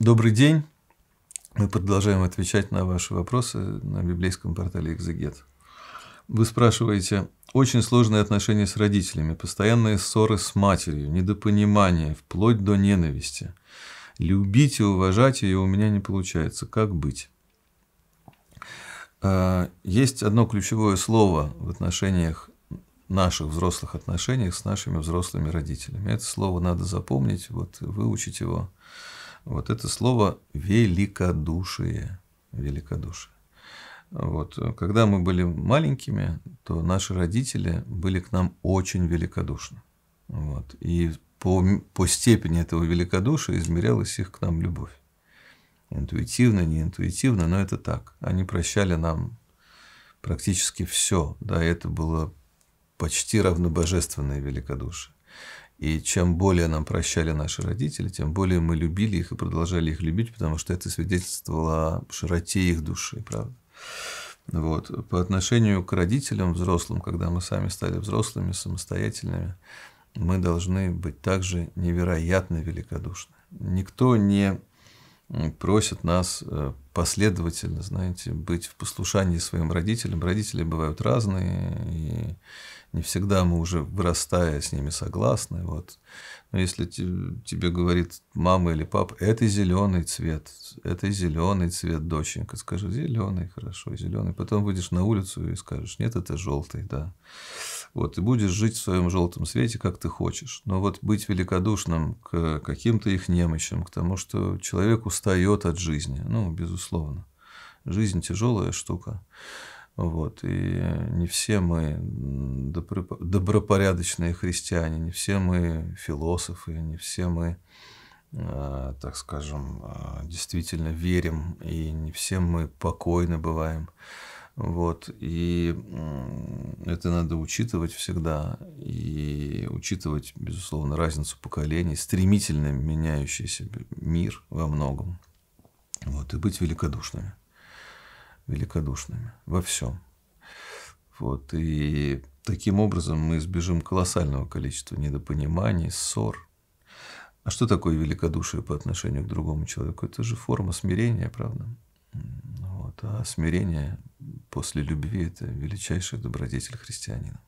Добрый день. Мы продолжаем отвечать на ваши вопросы на библейском портале «Экзегет». Вы спрашиваете, очень сложные отношения с родителями, постоянные ссоры с матерью, недопонимание, вплоть до ненависти. Любить и уважать ее у меня не получается. Как быть? А, есть одно ключевое слово в отношениях наших взрослых отношениях с нашими взрослыми родителями. Это слово надо запомнить, вот выучить его. Вот это слово великодушие. Великодушие. Вот. Когда мы были маленькими, то наши родители были к нам очень великодушны. Вот. И по, по степени этого великодушия измерялась их к нам любовь. Интуитивно, не интуитивно, но это так. Они прощали нам практически все. Да, это было почти равнобожественное великодушие. И чем более нам прощали наши родители, тем более мы любили их и продолжали их любить, потому что это свидетельствовало о широте их души, правда. Вот. По отношению к родителям взрослым, когда мы сами стали взрослыми, самостоятельными, мы должны быть также невероятно великодушны. Никто не просят нас э, последовательно, знаете, быть в послушании своим родителям. Родители бывают разные, и не всегда мы уже вырастая с ними согласны. Вот. Но если тебе говорит мама или папа, это зеленый цвет, это зеленый цвет, доченька, скажи, зеленый, хорошо, зеленый. Потом выйдешь на улицу и скажешь, нет, это желтый, да. Вот, и будешь жить в своем желтом свете, как ты хочешь. Но вот быть великодушным к каким-то их немощам, к тому, что человек устает от жизни, ну, безусловно. Жизнь тяжелая штука. Вот. И не все мы добропорядочные христиане, не все мы философы, не все мы, а, так скажем, а, действительно верим, и не все мы покойны бываем. Вот, и это надо учитывать всегда, и учитывать, безусловно, разницу поколений, стремительно меняющийся мир во многом. Вот, и быть великодушными. Великодушными во всем. Вот, и таким образом мы избежим колоссального количества недопониманий, ссор. А что такое великодушие по отношению к другому человеку? Это же форма смирения, правда? Вот, а смирение После любви – это величайший добродетель христианина.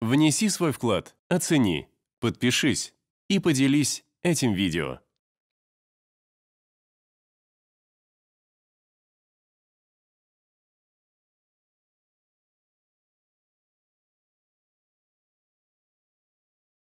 Внеси свой вклад, оцени, подпишись и поделись этим видео.